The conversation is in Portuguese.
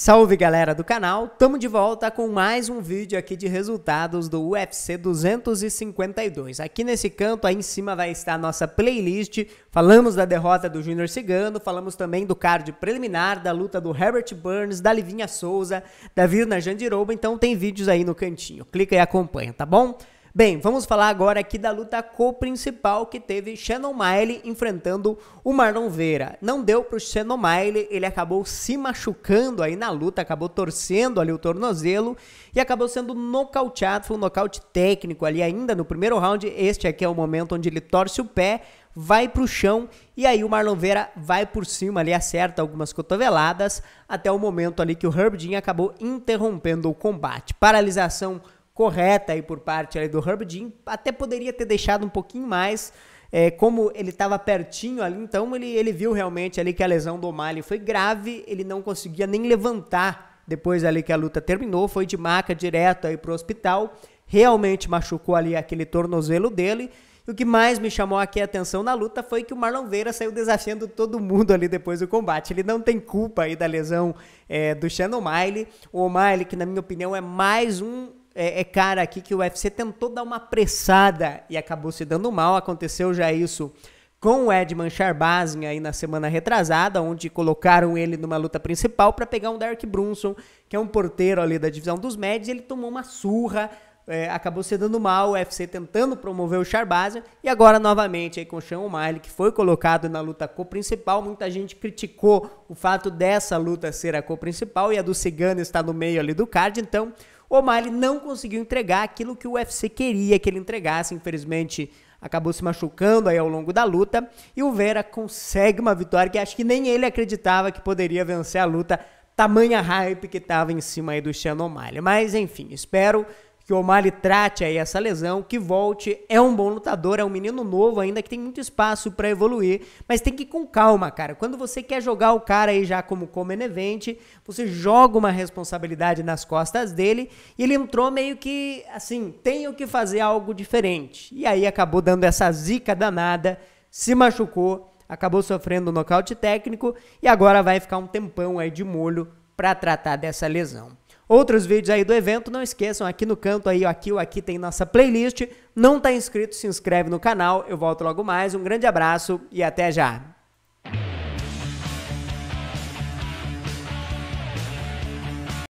Salve galera do canal, tamo de volta com mais um vídeo aqui de resultados do UFC 252. Aqui nesse canto, aí em cima vai estar a nossa playlist, falamos da derrota do Júnior Cigano, falamos também do card preliminar, da luta do Herbert Burns, da Livinha Souza, da Virna Jandiroba, então tem vídeos aí no cantinho, clica e acompanha, tá bom? Bem, vamos falar agora aqui da luta co-principal que teve Shannon Miley enfrentando o Marlon Vera. Não deu pro Shannon Miley, ele acabou se machucando aí na luta, acabou torcendo ali o tornozelo e acabou sendo nocauteado, foi um nocaute técnico ali ainda no primeiro round. Este aqui é o momento onde ele torce o pé, vai pro chão e aí o Marlon Vera vai por cima ali, acerta algumas cotoveladas até o momento ali que o Herb Dean acabou interrompendo o combate. Paralisação correta aí por parte do Herb Dean Até poderia ter deixado um pouquinho mais. É, como ele estava pertinho ali, então ele, ele viu realmente ali que a lesão do O'Malley foi grave, ele não conseguia nem levantar depois ali que a luta terminou, foi de maca direto aí para o hospital, realmente machucou ali aquele tornozelo dele, o que mais me chamou aqui a atenção na luta foi que o Marlon Veira saiu desafiando todo mundo ali depois do combate. Ele não tem culpa aí da lesão é, do Shannon O'Malley. O O'Malley, que na minha opinião é mais um é, é, cara aqui que o UFC tentou dar uma apressada e acabou se dando mal. Aconteceu já isso com o Edman Charbazin aí na semana retrasada, onde colocaram ele numa luta principal para pegar um Derek Brunson, que é um porteiro ali da divisão dos médios, e ele tomou uma surra é, acabou se dando mal, o UFC tentando promover o Charbazian, e agora novamente aí com o Sean O'Malley, que foi colocado na luta co-principal, muita gente criticou o fato dessa luta ser a co-principal, e a do Cigano está no meio ali do card, então o O'Malley não conseguiu entregar aquilo que o UFC queria que ele entregasse, infelizmente acabou se machucando aí ao longo da luta, e o Vera consegue uma vitória que acho que nem ele acreditava que poderia vencer a luta, tamanha hype que estava em cima aí do Sean O'Malley, mas enfim, espero que o O'Malley trate aí essa lesão, que volte. É um bom lutador, é um menino novo ainda que tem muito espaço para evoluir, mas tem que ir com calma, cara. Quando você quer jogar o cara aí já como common event, você joga uma responsabilidade nas costas dele e ele entrou meio que assim, tenho que fazer algo diferente. E aí acabou dando essa zica danada, se machucou, acabou sofrendo um nocaute técnico e agora vai ficar um tempão aí de molho para tratar dessa lesão outros vídeos aí do evento. Não esqueçam, aqui no canto aí, aqui ou aqui tem nossa playlist. Não está inscrito, se inscreve no canal. Eu volto logo mais. Um grande abraço e até já.